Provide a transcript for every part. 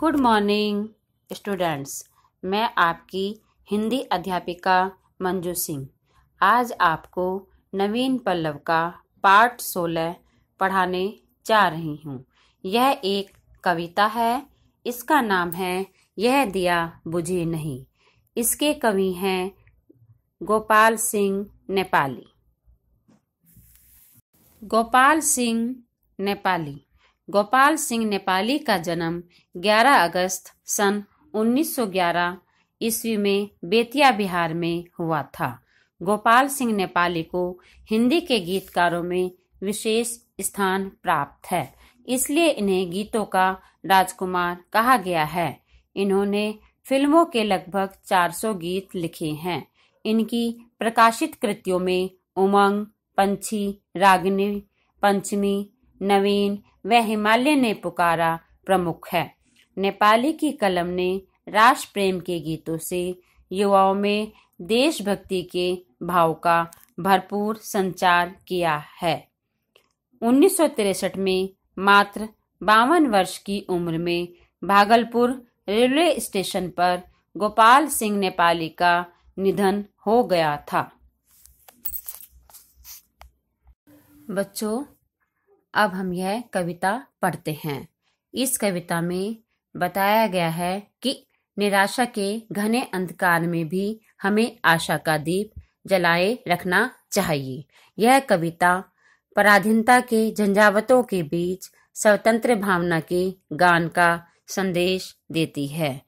good morning students मैं आपकी हिंदी अध्यापिका मंजू सिंह आज आपको नवीन पल्लव का पार्ट सोलह पढ़ाने जा रही हूँ यह एक कविता है इसका नाम है यह दिया बुझे नहीं इसके कवि हैं गोपाल सिंह नेपाली गोपाल सिंह नेपाली गोपाल सिंह नेपाली का जन्म 11 अगस्त सन 1911 ईस्वी में बेतिया बिहार में हुआ था गोपाल सिंह नेपाली को हिंदी के गीतकारों में विशेष स्थान प्राप्त है इसलिए इन्हें गीतों का राजकुमार कहा गया है इन्होंने फिल्मों के लगभग 400 गीत लिखे हैं इनकी प्रकाशित कृतियों में उमंग पंछी रागिनी पंचमी नवीन व हिमालय ने पुकारा प्रमुख है नेपाली की कलम ने राष्ट्र प्रेम के गीतों से युवाओं में देशभक्ति के भाव का भरपूर संचार किया है उन्नीस में मात्र बावन वर्ष की उम्र में भागलपुर रेलवे स्टेशन पर गोपाल सिंह नेपाली का निधन हो गया था बच्चों अब हम यह कविता पढ़ते हैं इस कविता में बताया गया है कि निराशा के घने अंधकार में भी हमें आशा का दीप जलाए रखना चाहिए यह कविता पराधीनता के झंझावतों के बीच स्वतंत्र भावना के गान का संदेश देती है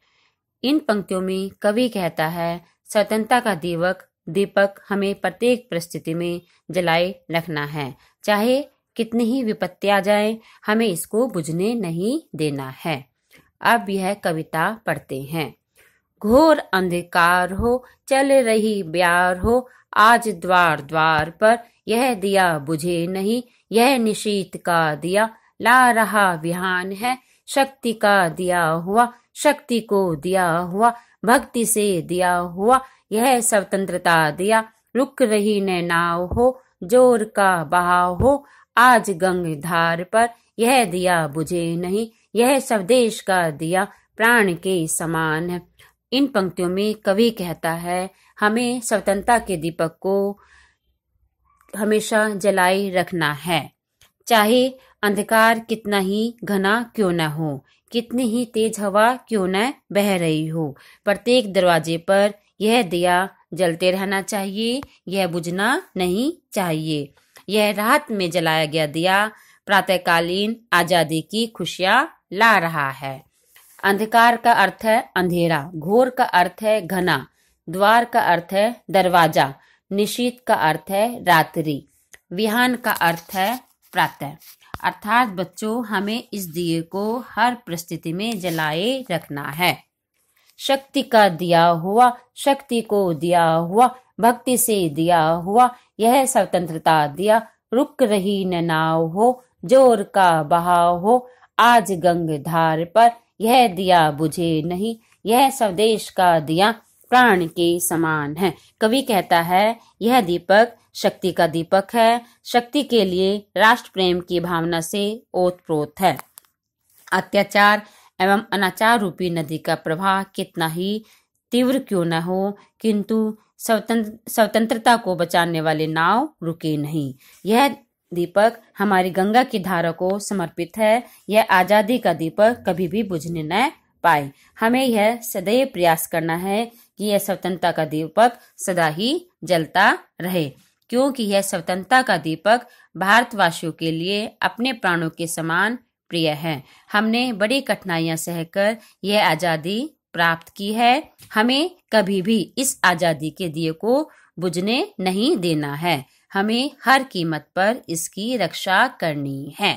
इन पंक्तियों में कवि कहता है स्वतंत्रता का दीवक दीपक हमें प्रत्येक परिस्थिति में जलाए रखना है चाहे कितनी ही विपत्ति आ जाए हमें इसको बुझने नहीं देना है अब यह कविता पढ़ते हैं घोर अंधकार हो चल रही ब्यार हो आज द्वार द्वार पर यह दिया बुझे नहीं यह निशीत का दिया ला रहा विहान है शक्ति का दिया हुआ शक्ति को दिया हुआ भक्ति से दिया हुआ यह स्वतंत्रता दिया रुक रही नैनाव हो जोर का बहाव हो आज धार पर यह दिया बुझे नहीं यह सब देश का दिया प्राण के समान है इन पंक्तियों में कवि कहता है हमें स्वतंत्रता के दीपक को हमेशा जलाए रखना है चाहे अंधकार कितना ही घना क्यों न हो कितनी ही तेज हवा क्यों न बह रही हो प्रत्येक दरवाजे पर यह दिया जलते रहना चाहिए यह बुझना नहीं चाहिए यह रात में जलाया गया दिया प्रातःकालीन आजादी की खुशियां ला रहा है अंधकार का अर्थ है अंधेरा घोर का अर्थ है घना द्वार का अर्थ है दरवाजा निशीत का अर्थ है रात्रि विहान का अर्थ है प्रातः अर्थात बच्चों हमें इस दिए को हर परिस्थिति में जलाए रखना है शक्ति का दिया हुआ शक्ति को दिया हुआ भक्ति से दिया हुआ यह स्वतंत्रता दिया रुक रही न नाव हो जोर का बहाव हो आज गंग धार पर यह दिया बुझे नहीं यह स्वदेश का दिया प्राण के समान है कवि कहता है यह दीपक शक्ति का दीपक है शक्ति के लिए राष्ट्र प्रेम की भावना से ओतप्रोत है अत्याचार एवं अनाचार रूपी नदी का प्रवाह कितना ही तीव्र क्यों न हो किंतु स्वतंत्र स्वतंत्रता को बचाने वाले नाव रुके नहीं यह दीपक हमारी गंगा की धारा को समर्पित है यह आजादी का दीपक कभी भी बुझने न पाए हमें यह सदैव प्रयास करना है कि यह स्वतंत्रता का दीपक सदा ही जलता रहे क्योंकि यह स्वतंत्रता का दीपक भारतवासियों के लिए अपने प्राणों के समान प्रिय है हमने बड़ी कठिनाइयां सहकर यह आज़ादी प्राप्त की है हमें कभी भी इस आज़ादी के दिए को बुझने नहीं देना है हमें हर कीमत पर इसकी रक्षा करनी है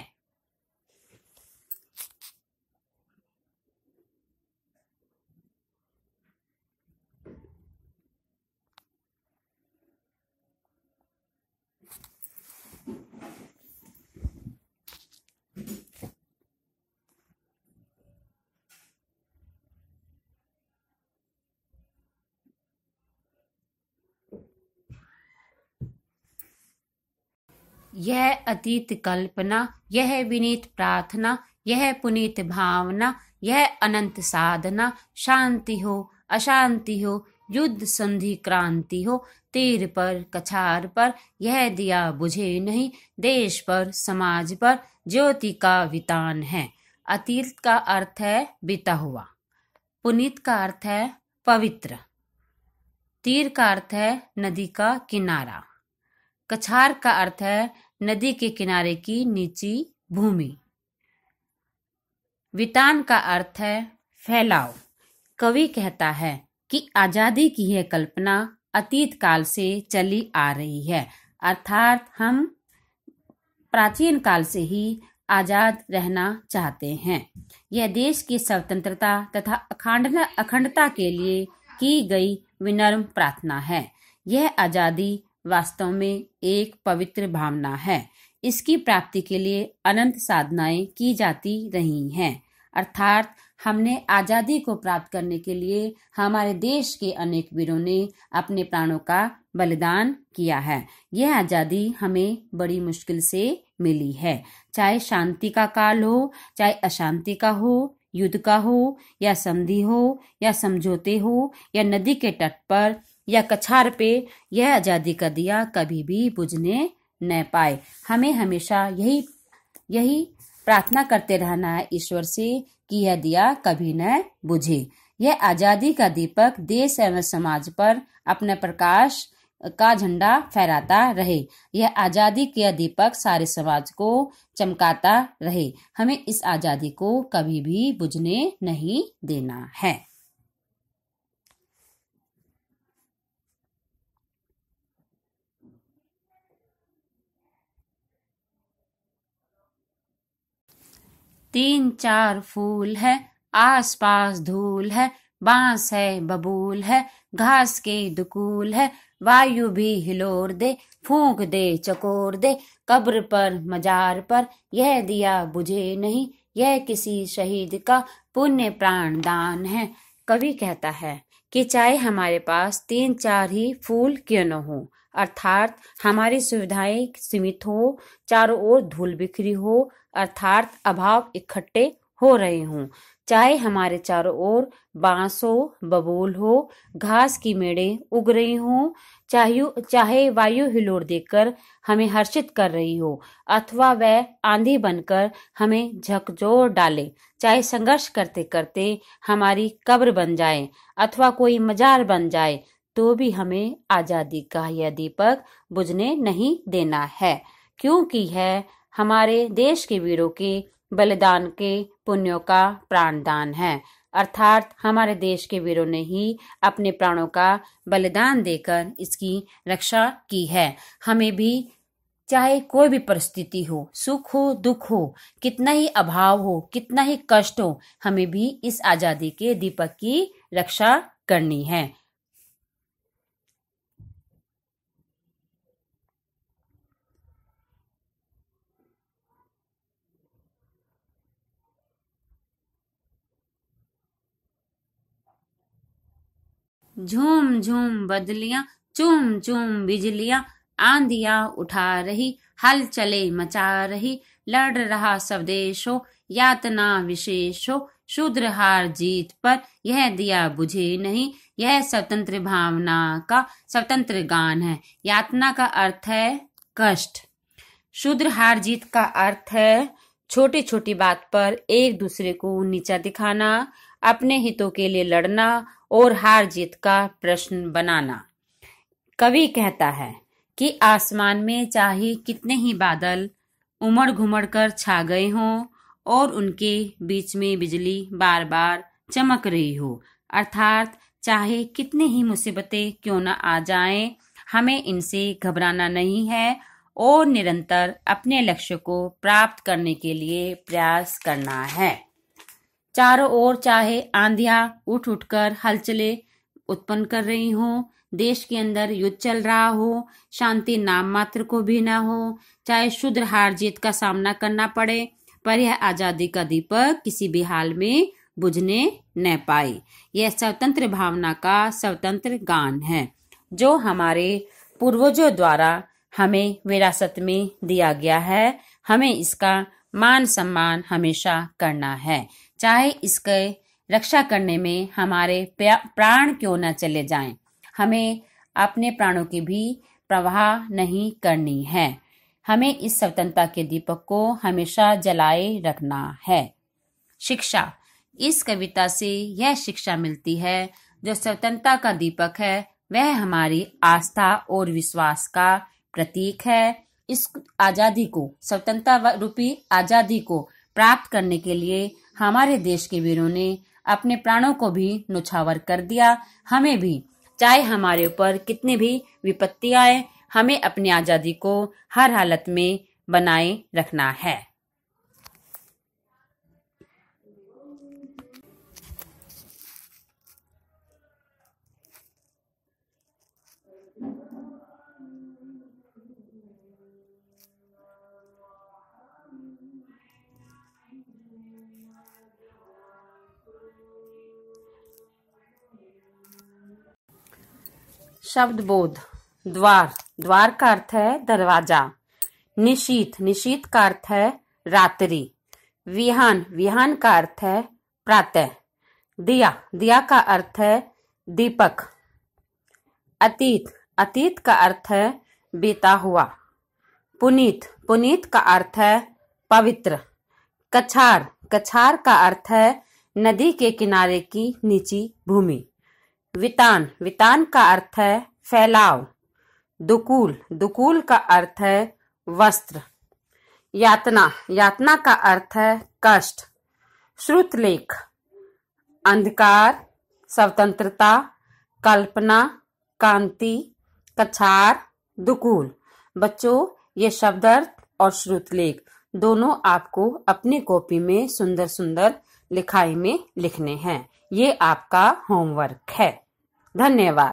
यह अतीत कल्पना यह विनीत प्रार्थना यह पुनीत भावना यह अनंत साधना शांति हो अशांति हो युद्ध संधि क्रांति हो तीर पर कछार पर यह दिया बुझे नहीं देश पर समाज पर ज्योति का वितान है अतीत का अर्थ है बीता हुआ पुनीत का अर्थ है पवित्र तीर का अर्थ है नदी का किनारा कछार का अर्थ है नदी के किनारे की नीची भूमि वितान का अर्थ है फैलाव कवि कहता है कि आजादी की यह कल्पना अतीत काल से चली आ रही है अर्थात हम प्राचीन काल से ही आजाद रहना चाहते हैं यह देश की स्वतंत्रता तथा अखंड अखंडता के लिए की गई विनम्र प्रार्थना है यह आजादी वास्तव में एक पवित्र भावना है इसकी प्राप्ति के लिए अनंत साधनाएं की जाती रही हैं अर्थात हमने आज़ादी को प्राप्त करने के लिए हमारे देश के अनेक वीरों ने अपने प्राणों का बलिदान किया है यह आज़ादी हमें बड़ी मुश्किल से मिली है चाहे शांति का काल हो चाहे अशांति का हो युद्ध का हो या संधि हो या समझौते हो या नदी के तट पर या कछार पे यह आज़ादी का दिया कभी भी बुझने न पाए हमें हमेशा यही यही प्रार्थना करते रहना है ईश्वर से कि यह दिया कभी न बुझे यह आज़ादी का दीपक देश एवं समाज पर अपने प्रकाश का झंडा फहराता रहे यह आज़ादी के दीपक सारे समाज को चमकाता रहे हमें इस आज़ादी को कभी भी बुझने नहीं देना है तीन चार फूल है आस पास धूल है बांस है बबूल है घास के दुकूल है वायु भी हिलोर दे फूंक दे चकोर दे कब्र पर मजार पर यह दिया बुझे नहीं यह किसी शहीद का पुण्य प्राण दान है कवि कहता है कि चाहे हमारे पास तीन चार ही फूल क्यों न हो अर्थात हमारी सुविधाएं सीमित हो चारों ओर धूल बिखरी हो अर्थात अभाव इकट्ठे हो रहे हों चाहे हमारे चारों ओर बांस हो बबूल हो घास की मेड़े उग रही हो चाहे चाहे वायु हिलोड़ देकर हमें हर्षित कर रही हो अथवा वह आंधी बनकर हमें झकझोर डाले चाहे संघर्ष करते करते हमारी कब्र बन जाए अथवा कोई मजार बन जाए तो भी हमें आजादी का यह दीपक बुझने नहीं देना है क्योंकि यह हमारे देश के वीरों के बलिदान के पुण्यों का प्राणदान है अर्थात हमारे देश के वीरों ने ही अपने प्राणों का बलिदान देकर इसकी रक्षा की है हमें भी चाहे कोई भी परिस्थिति हो सुख हो दुख हो कितना ही अभाव हो कितना ही कष्ट हो हमें भी इस आजादी के दीपक की रक्षा करनी है झूम झूम बदलियां चूम चूम बिजलियां आंधिया उठा रही हल चले मचा रही लड़ रहा स्वदेशो यातना विशेषो शूद्र हार जीत पर यह दिया बुझे नहीं यह स्वतंत्र भावना का स्वतंत्र गान है यातना का अर्थ है कष्ट शूद्र हार जीत का अर्थ है छोटी छोटी बात पर एक दूसरे को नीचा दिखाना अपने हितों के लिए लड़ना और हार जीत का प्रश्न बनाना कवि कहता है कि आसमान में चाहे कितने ही बादल उमड़ घुमड़ कर छा गए हों और उनके बीच में बिजली बार बार चमक रही हो अर्थात चाहे कितने ही मुसीबतें क्यों न आ जाएं, हमें इनसे घबराना नहीं है और निरंतर अपने लक्ष्य को प्राप्त करने के लिए प्रयास करना है चारों ओर चाहे आंधिया उठ उठकर हलचले उत्पन्न कर रही हो देश के अंदर युद्ध चल रहा हो शांति नाम मात्र को भी ना हो चाहे शुद्र हार जीत का सामना करना पड़े पर यह आजादी का दीपक किसी भी हाल में बुझने न पाए यह स्वतंत्र भावना का स्वतंत्र गान है जो हमारे पूर्वजों द्वारा हमें विरासत में दिया गया है हमें इसका मान सम्मान हमेशा करना है चाहे इसके रक्षा करने में हमारे प्राण क्यों न चले जाएं हमें अपने प्राणों की भी प्रवाह नहीं करनी है हमें इस स्वतंत्रता के दीपक को हमेशा जलाए रखना है शिक्षा इस कविता से यह शिक्षा मिलती है जो स्वतंत्रता का दीपक है वह हमारी आस्था और विश्वास का प्रतीक है इस आजादी को स्वतंत्रता रूपी आजादी को प्राप्त करने के लिए हमारे देश के वीरों ने अपने प्राणों को भी नुछावर कर दिया हमें भी चाहे हमारे ऊपर कितनी भी विपत्ति आए हमें अपनी आज़ादी को हर हालत में बनाए रखना है शब्द बोध द्वार द्वार का अर्थ है दरवाजा निशीत निशीत का अर्थ है रात्रि विहान विहान का अर्थ है प्रातः दिया दिया का अर्थ है दीपक अतीत अतीत का अर्थ है बीता हुआ पुनीत पुनीत का अर्थ है पवित्र कछार कछार का अर्थ है नदी के किनारे की नीची भूमि वितान वितान का अर्थ है फैलाव दुकूल दुकूल का अर्थ है वस्त्र यातना यातना का अर्थ है कष्ट श्रुतलेख अंधकार स्वतंत्रता कल्पना कांति कछार दुकूल बच्चों ये शब्द अर्थ और श्रुतलेख दोनों आपको अपनी कॉपी में सुंदर सुंदर लिखाई में लिखने हैं ये आपका होमवर्क है धन्यवाद